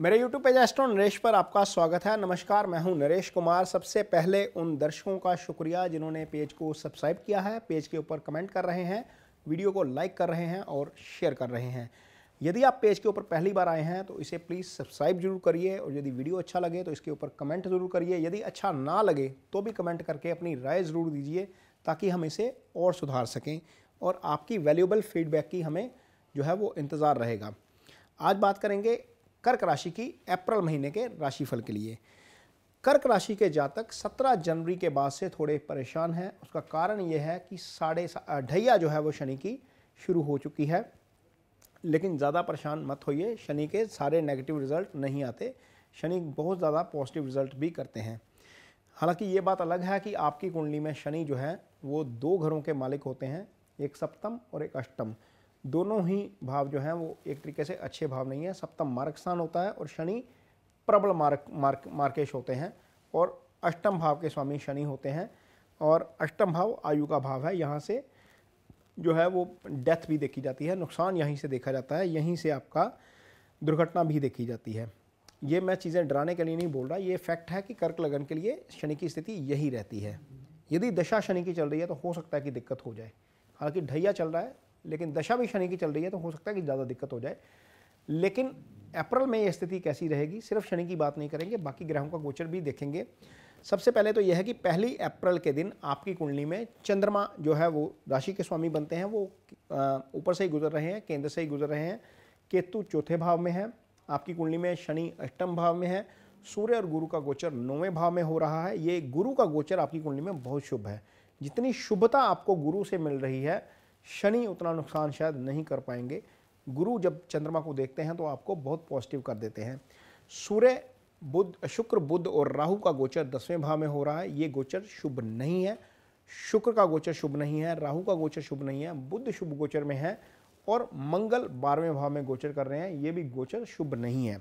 मेरे YouTube page astro Naresh पर आपका स्वागत है नमस्कार मैं हूं नरेश कुमार सबसे पहले उन दर्शकों का शुक्रिया जिन्होंने पेज को सब्सक्राइब किया है पेज के ऊपर कमेंट कर रहे हैं वीडियो को लाइक कर रहे हैं और शेयर कर रहे हैं यदि आप पेज के ऊपर पहली बार आए हैं तो इसे प्लीज़ सब्सक्राइब जरूर करिए और यदि वीडियो अच्छा लगे तो इसके ऊपर कमेंट ज़रूर करिए यदि अच्छा ना लगे तो भी कमेंट करके अपनी राय ज़रूर दीजिए ताकि हम इसे और सुधार सकें और आपकी वैल्यूबल फीडबैक की हमें जो है वो इंतज़ार रहेगा आज बात करेंगे कर्क राशि की अप्रैल महीने के राशिफल के लिए कर्क राशि के जातक 17 जनवरी के बाद से थोड़े परेशान हैं उसका कारण यह है कि साढ़े ढैया जो है वो शनि की शुरू हो चुकी है लेकिन ज़्यादा परेशान मत होइए शनि के सारे नेगेटिव रिजल्ट नहीं आते शनि बहुत ज़्यादा पॉजिटिव रिजल्ट भी करते हैं हालांकि ये बात अलग है कि आपकी कुंडली में शनि जो है वो दो घरों के मालिक होते हैं एक सप्तम और एक अष्टम दोनों ही भाव जो हैं वो एक तरीके से अच्छे भाव नहीं है सप्तम मार्ग स्थान होता है और शनि प्रबल मार्क मार्क मार्केश होते हैं और अष्टम भाव के स्वामी शनि होते हैं और अष्टम भाव आयु का भाव है यहाँ से जो है वो डेथ भी देखी जाती है नुकसान यहीं से देखा जाता है यहीं से आपका दुर्घटना भी देखी जाती है ये मैं चीज़ें डराने के लिए नहीं बोल रहा ये फैक्ट है कि कर्क लगन के लिए शनि की स्थिति यही रहती है यदि दशा शनि की चल रही है तो हो सकता है कि दिक्कत हो जाए हालांकि ढैया चल रहा है लेकिन दशा भी शनि की चल रही है तो हो सकता है कि ज़्यादा दिक्कत हो जाए लेकिन अप्रैल में ये स्थिति कैसी रहेगी सिर्फ शनि की बात नहीं करेंगे बाकी ग्रहों का गोचर भी देखेंगे सबसे पहले तो यह है कि पहली अप्रैल के दिन आपकी कुंडली में चंद्रमा जो है वो राशि के स्वामी बनते हैं वो ऊपर से ही गुजर रहे हैं केंद्र से ही गुजर रहे हैं केतु चौथे भाव में है आपकी कुंडली में शनि अष्टम भाव में है सूर्य और गुरु का गोचर नौवें भाव में हो रहा है ये गुरु का गोचर आपकी कुंडली में बहुत शुभ है जितनी शुभता आपको गुरु से मिल रही है शनि उतना नुकसान शायद नहीं कर पाएंगे गुरु जब चंद्रमा को देखते हैं तो आपको बहुत पॉजिटिव कर देते हैं सूर्य बुद्ध शुक्र बुद्ध और राहु का गोचर दसवें भाव में हो रहा है ये गोचर शुभ नहीं है शुक्र का गोचर शुभ नहीं है राहु का गोचर शुभ नहीं है बुद्ध शुभ गोचर में है और मंगल बारहवें भाव में गोचर कर रहे हैं ये भी गोचर शुभ नहीं है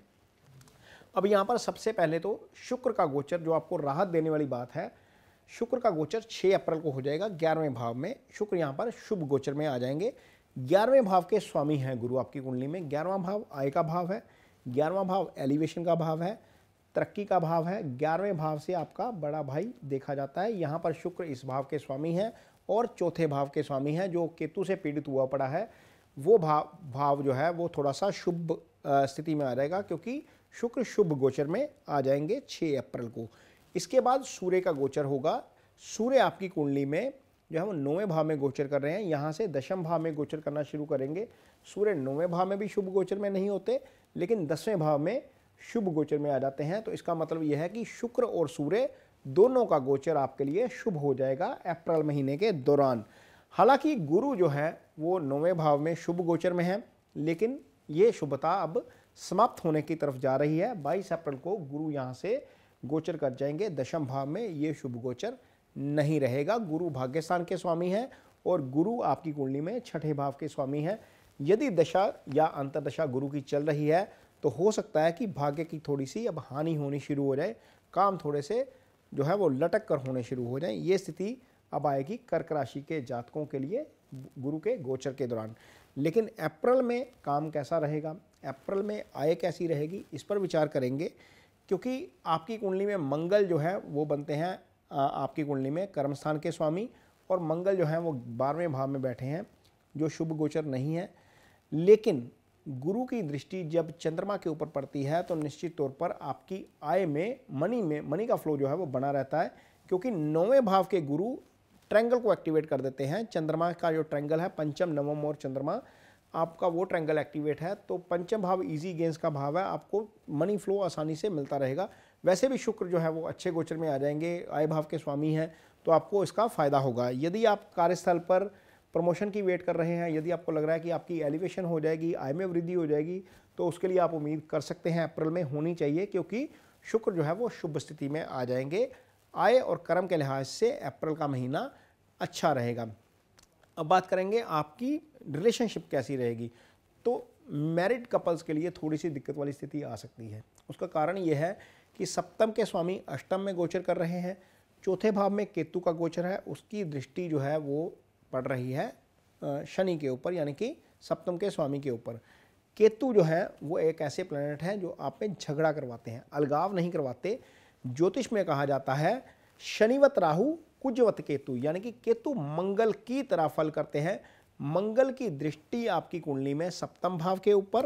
अब यहाँ पर सबसे पहले तो शुक्र का गोचर जो आपको राहत देने वाली बात है शुक्र का गोचर 6 अप्रैल को हो जाएगा ग्यारहवें भाव में शुक्र यहाँ पर शुभ गोचर में आ जाएंगे ग्यारहवें भाव के स्वामी हैं गुरु आपकी कुंडली में ग्यारहवा भाव आय का भाव है ग्यारहवा भाव एलिवेशन का भाव है तरक्की का भाव है ग्यारहवें भाव से आपका बड़ा भाई देखा जाता है यहाँ पर शुक्र इस भाव के स्वामी हैं और चौथे भाव के स्वामी हैं जो केतु से पीड़ित हुआ पड़ा है वो भाव भाव जो है वो थोड़ा सा शुभ स्थिति में आ जाएगा क्योंकि शुक्र शुभ गोचर में आ जाएंगे 6 अप्रैल को इसके बाद सूर्य का गोचर होगा सूर्य आपकी कुंडली में जो है वो नौवें भाव में गोचर कर रहे हैं यहाँ से दशम भाव में गोचर करना शुरू करेंगे सूर्य नौवें भाव में भी शुभ गोचर में नहीं होते लेकिन दसवें भाव में शुभ गोचर में आ जाते हैं तो इसका मतलब यह है कि शुक्र और सूर्य दोनों का गोचर आपके लिए शुभ हो जाएगा अप्रैल महीने के दौरान हालांकि गुरु जो है वो नौवें भाव में शुभ गोचर में है लेकिन ये शुभता अब समाप्त होने की तरफ जा रही है 22 अप्रैल को गुरु यहाँ से गोचर कर जाएंगे दशम भाव में ये शुभ गोचर नहीं रहेगा गुरु भाग्यस्थान के स्वामी हैं और गुरु आपकी कुंडली में छठे भाव के स्वामी हैं यदि दशा या अंतरदशा गुरु की चल रही है तो हो सकता है कि भाग्य की थोड़ी सी अब हानि होनी शुरू हो जाए काम थोड़े से जो है वो लटक कर होने शुरू हो जाए ये स्थिति अब आएगी कर्क राशि के जातकों के लिए गुरु के गोचर के दौरान लेकिन अप्रैल में काम कैसा रहेगा अप्रैल में आय कैसी रहेगी इस पर विचार करेंगे क्योंकि आपकी कुंडली में मंगल जो है वो बनते हैं आपकी कुंडली में कर्मस्थान के स्वामी और मंगल जो है वो बारहवें भाव में बैठे हैं जो शुभ गोचर नहीं है लेकिन गुरु की दृष्टि जब चंद्रमा के ऊपर पड़ती है तो निश्चित तौर पर आपकी आय में मनी में मनी का फ्लो जो है वो बना रहता है क्योंकि नौवें भाव के गुरु ट्रैंगल को एक्टिवेट कर देते हैं चंद्रमा का जो ट्रैंगल है पंचम नवम और चंद्रमा आपका वो ट्रैंगल एक्टिवेट है तो पंचम भाव इजी गेंस का भाव है आपको मनी फ्लो आसानी से मिलता रहेगा वैसे भी शुक्र जो है वो अच्छे गोचर में आ जाएंगे आय भाव के स्वामी हैं तो आपको इसका फ़ायदा होगा यदि आप कार्यस्थल पर प्रमोशन की वेट कर रहे हैं यदि आपको लग रहा है कि आपकी एलिवेशन हो जाएगी आय में वृद्धि हो जाएगी तो उसके लिए आप उम्मीद कर सकते हैं अप्रैल में होनी चाहिए क्योंकि शुक्र जो है वो शुभ स्थिति में आ जाएंगे आय और कर्म के लिहाज से अप्रैल का महीना अच्छा रहेगा अब बात करेंगे आपकी रिलेशनशिप कैसी रहेगी तो मैरिड कपल्स के लिए थोड़ी सी दिक्कत वाली स्थिति आ सकती है उसका कारण यह है कि सप्तम के स्वामी अष्टम में गोचर कर रहे हैं चौथे भाव में केतु का गोचर है उसकी दृष्टि जो है वो पड़ रही है शनि के ऊपर यानी कि सप्तम के स्वामी के ऊपर केतु जो है वो एक ऐसे प्लानट हैं जो आप में झगड़ा करवाते हैं अलगाव नहीं करवाते ज्योतिष में कहा जाता है शनिवत राहु कुजवत केतु यानी कि केतु मंगल की तरह फल करते हैं मंगल की दृष्टि आपकी कुंडली में सप्तम भाव के ऊपर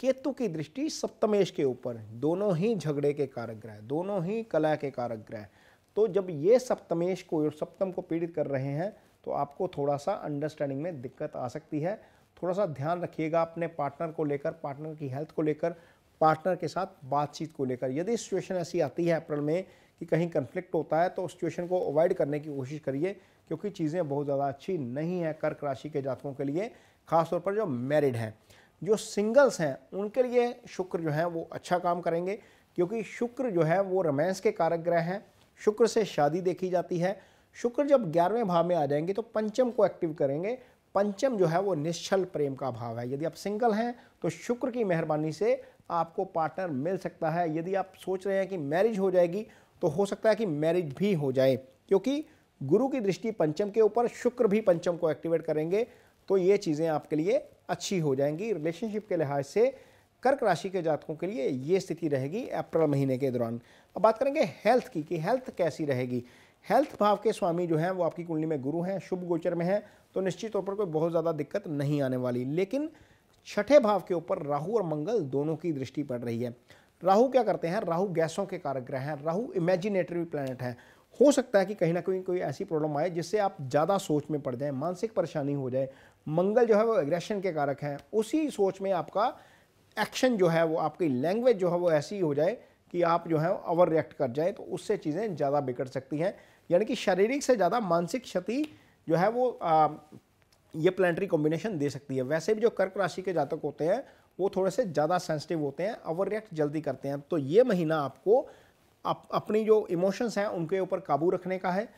केतु की दृष्टि सप्तमेश के ऊपर दोनों ही झगड़े के कारक ग्रह दोनों ही कला के कारक ग्रह तो जब ये सप्तमेश को सप्तम को पीड़ित कर रहे हैं तो आपको थोड़ा सा अंडरस्टैंडिंग में दिक्कत आ सकती है थोड़ा सा ध्यान रखिएगा अपने पार्टनर को लेकर पार्टनर की हेल्थ को लेकर पार्टनर के साथ बातचीत को लेकर यदि सिचुएशन ऐसी आती है अप्रैल में कि कहीं कन्फ्लिक्ट होता है तो उस सिचुएशन को अवॉइड करने की कोशिश करिए क्योंकि चीज़ें बहुत ज़्यादा अच्छी नहीं है कर्क राशि के जातकों के लिए खासतौर पर जो मैरिड हैं जो सिंगल्स हैं उनके लिए शुक्र जो है वो अच्छा काम करेंगे क्योंकि शुक्र जो है वो रोमांस के कारक ग्रह हैं शुक्र से शादी देखी जाती है शुक्र जब ग्यारहवें भाव में आ जाएंगे तो पंचम को एक्टिव करेंगे पंचम जो है वो निश्चल प्रेम का भाव है यदि आप सिंगल हैं तो शुक्र की मेहरबानी से आपको पार्टनर मिल सकता है यदि आप सोच रहे हैं कि मैरिज हो जाएगी तो हो सकता है कि मैरिज भी हो जाए क्योंकि गुरु की दृष्टि पंचम के ऊपर शुक्र भी पंचम को एक्टिवेट करेंगे तो ये चीज़ें आपके लिए अच्छी हो जाएंगी रिलेशनशिप के लिहाज से कर्क राशि के जातकों के लिए ये स्थिति रहेगी अप्रैल महीने के दौरान अब बात करेंगे हेल्थ की कि हेल्थ कैसी रहेगी हेल्थ भाव के स्वामी जो हैं वो आपकी कुंडली में गुरु हैं शुभ गोचर में हैं तो निश्चित तौर पर कोई बहुत ज़्यादा दिक्कत नहीं आने वाली लेकिन छठे भाव के ऊपर राहु और मंगल दोनों की दृष्टि पड़ रही है राहु क्या करते हैं राहु गैसों के कारक ग्रह हैं राहु इमेजिनेटरी प्लैनेट हैं हो सकता है कि कहीं ना कहीं कोई ऐसी प्रॉब्लम आए जिससे आप ज़्यादा सोच में पड़ जाएं मानसिक परेशानी हो जाए मंगल जो है वो एग्रेशन के कारक हैं उसी सोच में आपका एक्शन जो है वो आपकी लैंग्वेज जो है वो ऐसी हो जाए कि आप जो है ओवर रिएक्ट कर जाए तो उससे चीज़ें ज़्यादा बिगड़ सकती हैं यानी कि शारीरिक से ज़्यादा मानसिक क्षति जो है वो आ, ये प्लानटरी कॉम्बिनेशन दे सकती है वैसे भी जो कर्क राशि के जातक होते हैं वो थोड़े से ज़्यादा सेंसिटिव होते हैं ओवर रिएक्ट जल्दी करते हैं तो ये महीना आपको अप, अपनी जो इमोशंस हैं उनके ऊपर काबू रखने का है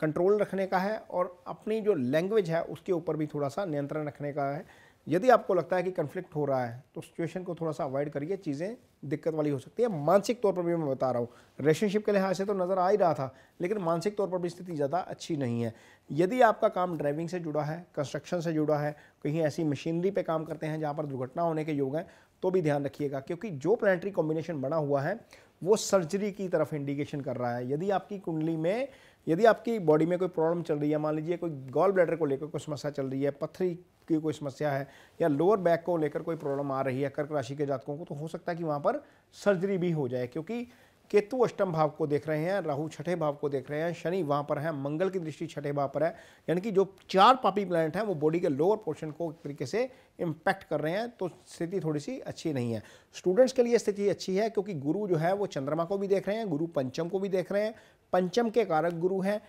कंट्रोल रखने का है और अपनी जो लैंग्वेज है उसके ऊपर भी थोड़ा सा नियंत्रण रखने का है यदि आपको लगता है कि कन्फ्लिक्ट हो रहा है तो सिचुएशन को थोड़ा सा अवॉइड करिए चीज़ें दिक्कत वाली हो सकती है मानसिक तौर पर भी मैं बता रहा हूँ रिलेशनशिप के लिहाज से तो नज़र आ ही रहा था लेकिन मानसिक तौर पर भी स्थिति ज़्यादा अच्छी नहीं है यदि आपका काम ड्राइविंग से जुड़ा है कंस्ट्रक्शन से जुड़ा है कहीं ऐसी मशीनरी पर काम करते हैं जहाँ पर दुर्घटना होने के योग हैं तो भी ध्यान रखिएगा क्योंकि जो प्लानिटरी कॉम्बिनेशन बना हुआ है वो सर्जरी की तरफ इंडिकेशन कर रहा है यदि आपकी कुंडली में यदि आपकी बॉडी में कोई प्रॉब्लम चल रही है मान लीजिए कोई गॉल ब्लैडर को लेकर कोई समस्या चल रही है पथरी की कोई समस्या है या लोअर बैक को लेकर कोई प्रॉब्लम आ रही है कर्क राशि के जातकों को तो हो सकता है कि वहाँ पर सर्जरी भी हो जाए क्योंकि केतु अष्टम भाव को देख रहे हैं राहु छठे भाव को देख रहे हैं शनि वहाँ पर है मंगल की दृष्टि छठे भाव पर है यानी कि जो चार पापी प्लैनेट हैं वो बॉडी के लोअर पोर्शन को एक तरीके से इम्पैक्ट कर रहे हैं तो स्थिति थोड़ी सी अच्छी नहीं है स्टूडेंट्स के लिए स्थिति अच्छी है क्योंकि गुरु जो है वो चंद्रमा को भी देख रहे हैं गुरु पंचम को भी देख रहे हैं पंचम के कारक गुरु हैं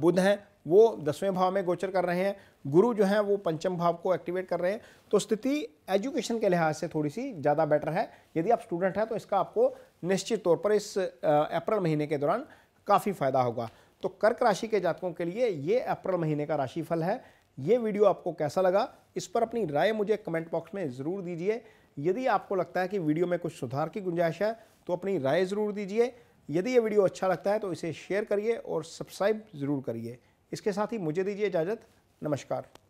बुध हैं वो दसवें भाव में गोचर कर रहे हैं गुरु जो हैं वो पंचम भाव को एक्टिवेट कर रहे हैं तो स्थिति एजुकेशन के लिहाज से थोड़ी सी ज़्यादा बेटर है यदि आप स्टूडेंट हैं तो इसका आपको निश्चित तौर पर इस अप्रैल महीने के दौरान काफ़ी फ़ायदा होगा तो कर्क राशि के जातकों के लिए ये अप्रैल महीने का राशिफल है ये वीडियो आपको कैसा लगा इस पर अपनी राय मुझे कमेंट बॉक्स में ज़रूर दीजिए यदि आपको लगता है कि वीडियो में कुछ सुधार की गुंजाइश है तो अपनी राय ज़रूर दीजिए यदि ये वीडियो अच्छा लगता है तो इसे शेयर करिए और सब्सक्राइब ज़रूर करिए इसके साथ ही मुझे दीजिए इजाज़त नमस्कार